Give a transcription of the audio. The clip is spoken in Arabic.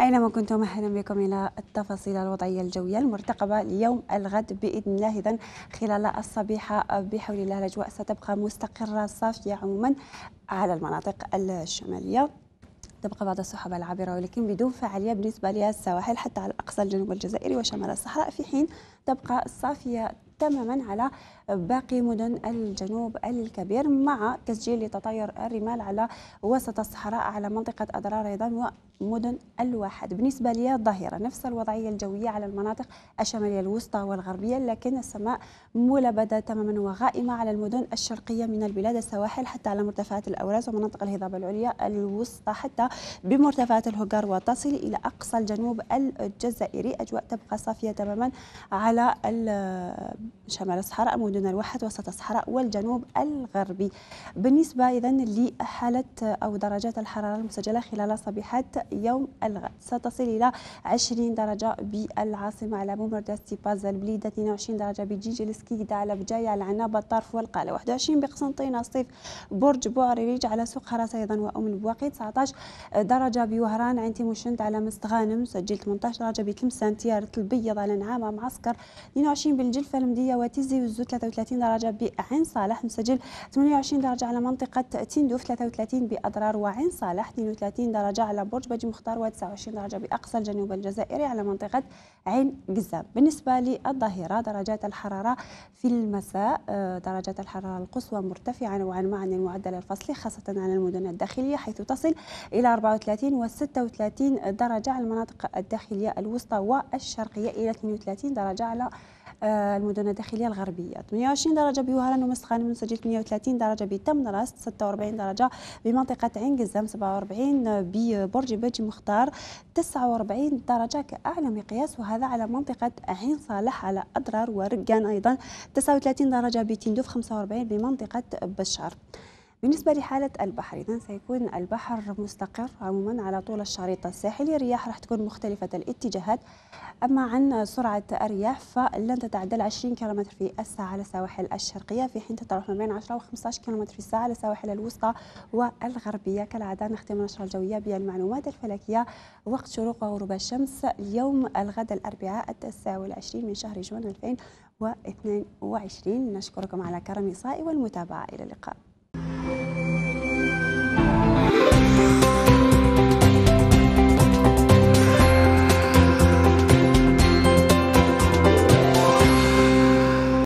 أينما كنتم أهلا بكم إلى التفاصيل الوضعية الجوية المرتقبة ليوم الغد بإذن الله إذا خلال الصبيحة بحول الله الأجواء ستبقى مستقرة صافية عموما على المناطق الشمالية تبقى بعض السحب العابرة ولكن بدون فعالية بالنسبة للسواحل حتى على أقصى الجنوب الجزائري وشمال الصحراء في حين تبقى صافية تماما على باقي مدن الجنوب الكبير مع تسجيل تطير الرمال على وسط الصحراء على منطقة أضرار أيضا ومدن الواحد بالنسبة للظهيرة نفس الوضعية الجوية على المناطق الشمالية الوسطى والغربية لكن السماء ملبدة تماما وغائمة على المدن الشرقية من البلاد السواحل حتى على مرتفعات الأوراس ومناطق الهضاب العليا الوسطى حتى بمرتفعات الهجر وتصل إلى أقصى الجنوب الجزائري أجواء تبقى صافية تماما على شمال الصحراء مدن الواحد وسط الصحراء والجنوب الغربي بالنسبة إذا لحالة أو درجات الحرارة المسجلة خلال صبيحة يوم الغد ستصل إلى 20 درجة بالعاصمة على بومردا ستيباز البليدة 22 درجة بجيج السكيدة على بجاية العنابة الطرف والقالة 21 بقسنطينة الصيف برج بوعريج على سوق خراسة أيضا وأم البواقي 19 درجة بوهران عين تيموشنت على مستغانم سجل 18 درجة بتلمسان تيارة البيض على نعامة معسكر 22 بالجلفة الحمديه وتيزي وزو 33 درجه بعين صالح مسجل 28 درجه على منطقه تندوف 33 باضرار وعين صالح 32 درجه على برج بجي مختار و29 درجه باقصى الجنوب الجزائري على منطقه عين قزام بالنسبه للظهيره درجات الحراره في المساء آه، درجات الحراره القصوى مرتفعه نوعا ما عن المعدل الفصلي خاصه على المدن الداخليه حيث تصل الى 34 و 36 درجه على المناطق الداخليه الوسطى والشرقيه الى 32 درجه على آه، المدن الداخليه الغربيه 28 درجه بوهران ومسخان سجل 38 درجه بتمنرست 46 درجه بمنطقه عين قزام 47 ببرج بيج مختار 49 درجه كاعلى مقياس وهذا على منطقه عين صالح على اضرار ورقان ايضا 39 درجه بتندوف 45 بمنطقه بشار بالنسبة لحالة البحر إذا سيكون البحر مستقر عموما على طول الشريط الساحلي الرياح راح تكون مختلفة الاتجاهات أما عن سرعة الرياح فلن تتعدى 20 كم في الساعة على السواحل الشرقية في حين تتراوح ما بين 10 و15 كم في الساعة على السواحل الوسطى والغربية كالعادة نختم النشرة الجوية بالمعلومات الفلكية وقت شروق وغروب الشمس اليوم الغد الأربعاء التاسع والعشرين من شهر جون 2022 نشكركم على كرم صائي والمتابعة إلى اللقاء